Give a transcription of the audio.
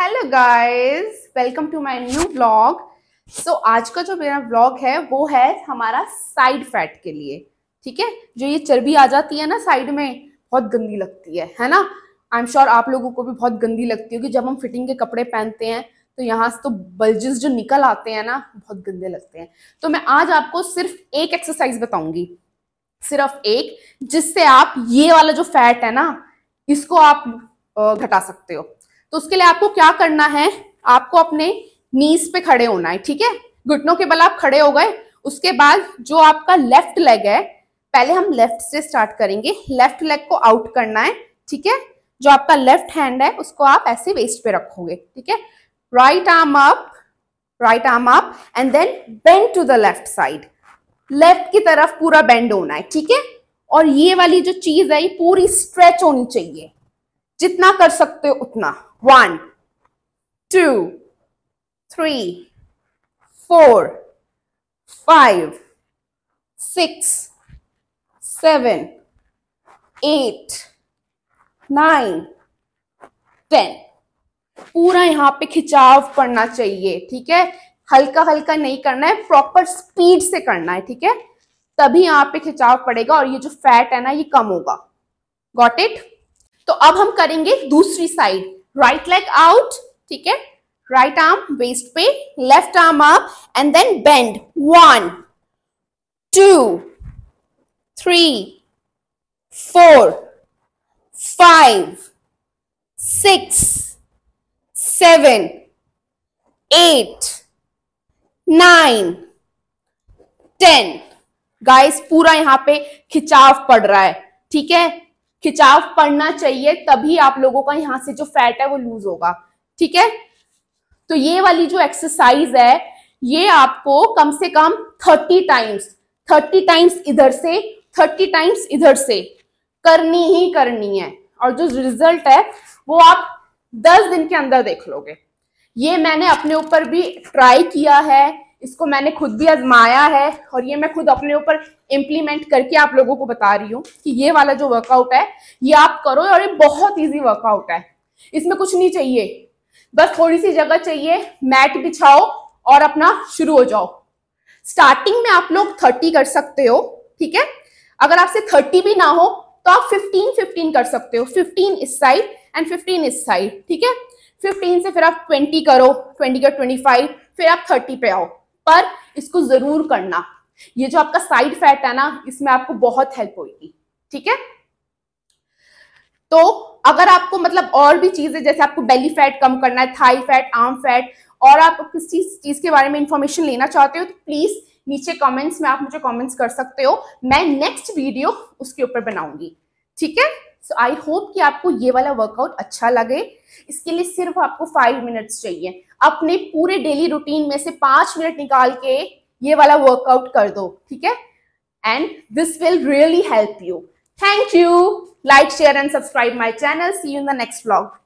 hello guys welcome to my new blog so आज का जो मेरा ब्लॉग है वो है हमारा साइड फैट के लिए ठीक है जो ये चर्बी आ जाती है ना साइड में बहुत गंदी लगती है है ना आई एम श्योर आप लोगों को भी बहुत गंदी लगती होगी जब हम फिटिंग के कपड़े पहनते हैं तो यहाँ से तो बल्जेस जो निकल आते हैं ना बहुत गंदे लगते हैं तो मैं आज आपको सिर्फ एक एक्सरसाइज बताऊंगी सिर्फ एक जिससे आप ये वाला जो फैट है ना इसको आप घटा सकते हो तो उसके लिए आपको क्या करना है आपको अपने नीज पे खड़े होना है ठीक है घुटनों के बल आप खड़े हो गए उसके बाद जो आपका लेफ्ट लेग है पहले हम लेफ्ट से स्टार्ट करेंगे लेफ्ट लेग को आउट करना है ठीक है जो आपका लेफ्ट हैंड है उसको आप ऐसे वेस्ट पे रखोगे ठीक है right arm up right arm up and then bend to the left side left की तरफ पूरा बेंड होना है ठीक है और ये वाली जो चीज है ये पूरी स्ट्रेच होनी चाहिए जितना कर सकते हो उतना one two three four five six seven eight nine ten पूरा यहाँ पे खिंचाव पड़ना चाहिए ठीक है हल्का हल्का नहीं करना है प्रॉपर स्पीड से करना है ठीक है तभी यहाँ पे खिंचाव पड़ेगा और ये जो फैट है ना ये कम होगा गॉट इट तो अब हम करेंगे दूसरी साइड राइट लेग आउट ठीक है राइट आर्म वेस्ट पे left arm up and then bend one two three four five six seven eight nine ten guys पूरा यहां पे खिंचाव पड़ रहा है ठीक है खिंचाव पड़ना चाहिए तभी आप लोगों का यहां से जो फैट है वो लूज होगा ठीक है तो ये वाली जो एक्सरसाइज है ये आपको कम से कम थर्टी टाइम्स थर्टी टाइम्स इधर से थर्टी टाइम्स इधर से करनी ही करनी है और जो रिजल्ट है वो आप दस दिन के अंदर देख लोगे ये मैंने अपने ऊपर भी ट्राई किया है इसको मैंने खुद भी आजमाया है और ये मैं खुद अपने ऊपर इम्प्लीमेंट करके आप लोगों को बता रही हूँ कि ये वाला जो वर्कआउट है ये आप करो और ये बहुत ईजी वर्कआउट है इसमें कुछ नहीं चाहिए बस थोड़ी सी जगह चाहिए मैट बिछाओ और अपना शुरू हो जाओ स्टार्टिंग में आप लोग थर्टी कर सकते हो ठीक है अगर आपसे थर्टी भी ना हो तो आप फिफ्टीन फिफ्टीन कर सकते हो फिफ्टीन इस साइड एंड फिफ्टीन इस साइड ठीक है फिफ्टीन से फिर आप ट्वेंटी करो ट्वेंटी का ट्वेंटी फाइव फिर आप थर्टी पे आओ पर इसको जरूर करना ये जो आपका साइड फैट है ना इसमें आपको बहुत हेल्प होगी ठीक है तो अगर आपको मतलब और भी चीजें जैसे आपको बेली फैट कम करना है थाई फैट आर्म फैट और आप किसी चीज के बारे में इंफॉर्मेशन लेना चाहते हो तो प्लीज नीचे कमेंट्स में आप मुझे कमेंट्स कर सकते हो मैं नेक्स्ट वीडियो उसके ऊपर बनाऊंगी ठीक है सो आई होप कि आपको ये वाला वर्कआउट अच्छा लगे इसके लिए सिर्फ आपको फाइव मिनट्स चाहिए अपने पूरे डेली रूटीन में से पांच मिनट निकाल के ये वाला वर्कआउट कर दो ठीक है and this will really help you thank you like share and subscribe my channel see you in the next blog